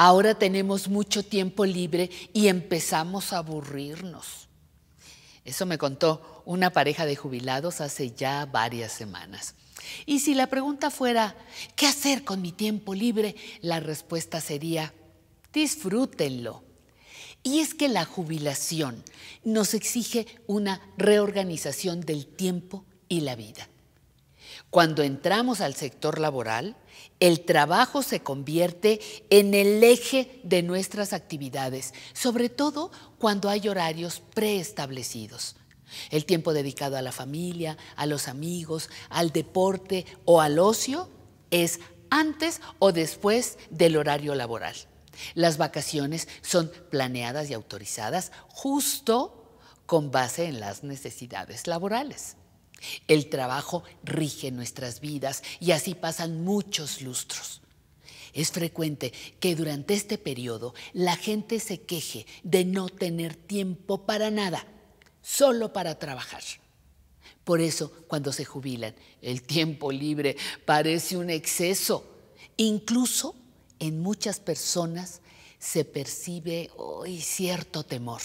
Ahora tenemos mucho tiempo libre y empezamos a aburrirnos. Eso me contó una pareja de jubilados hace ya varias semanas. Y si la pregunta fuera, ¿qué hacer con mi tiempo libre? La respuesta sería, disfrútenlo. Y es que la jubilación nos exige una reorganización del tiempo y la vida. Cuando entramos al sector laboral, el trabajo se convierte en el eje de nuestras actividades, sobre todo cuando hay horarios preestablecidos. El tiempo dedicado a la familia, a los amigos, al deporte o al ocio es antes o después del horario laboral. Las vacaciones son planeadas y autorizadas justo con base en las necesidades laborales. El trabajo rige nuestras vidas y así pasan muchos lustros. Es frecuente que durante este periodo la gente se queje de no tener tiempo para nada, solo para trabajar. Por eso, cuando se jubilan, el tiempo libre parece un exceso. Incluso en muchas personas se percibe hoy cierto temor.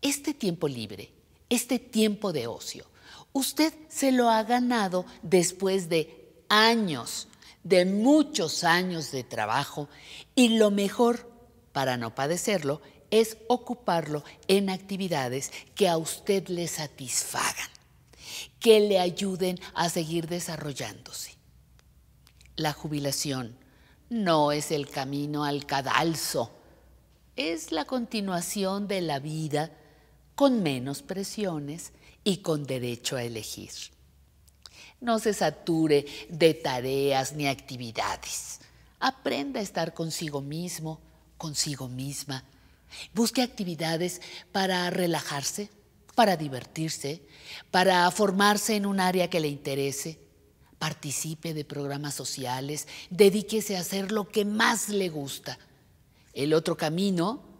Este tiempo libre este tiempo de ocio, usted se lo ha ganado después de años, de muchos años de trabajo y lo mejor para no padecerlo es ocuparlo en actividades que a usted le satisfagan, que le ayuden a seguir desarrollándose. La jubilación no es el camino al cadalso, es la continuación de la vida con menos presiones y con derecho a elegir. No se sature de tareas ni actividades. Aprenda a estar consigo mismo, consigo misma. Busque actividades para relajarse, para divertirse, para formarse en un área que le interese. Participe de programas sociales, dedíquese a hacer lo que más le gusta. El otro camino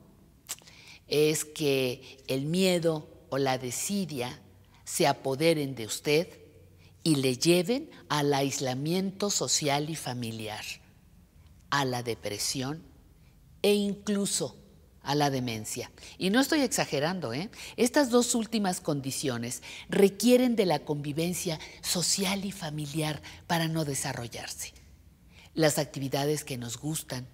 es que el miedo o la desidia se apoderen de usted y le lleven al aislamiento social y familiar, a la depresión e incluso a la demencia. Y no estoy exagerando, ¿eh? estas dos últimas condiciones requieren de la convivencia social y familiar para no desarrollarse. Las actividades que nos gustan,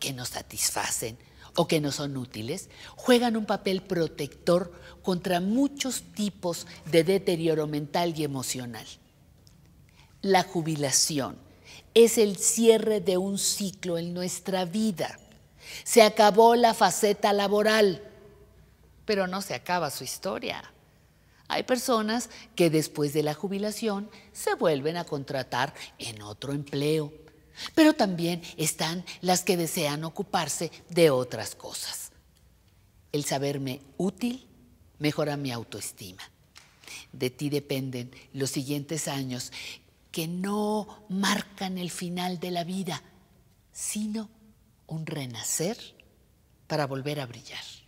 que nos satisfacen, o que no son útiles, juegan un papel protector contra muchos tipos de deterioro mental y emocional. La jubilación es el cierre de un ciclo en nuestra vida. Se acabó la faceta laboral, pero no se acaba su historia. Hay personas que después de la jubilación se vuelven a contratar en otro empleo pero también están las que desean ocuparse de otras cosas. El saberme útil mejora mi autoestima. De ti dependen los siguientes años que no marcan el final de la vida, sino un renacer para volver a brillar.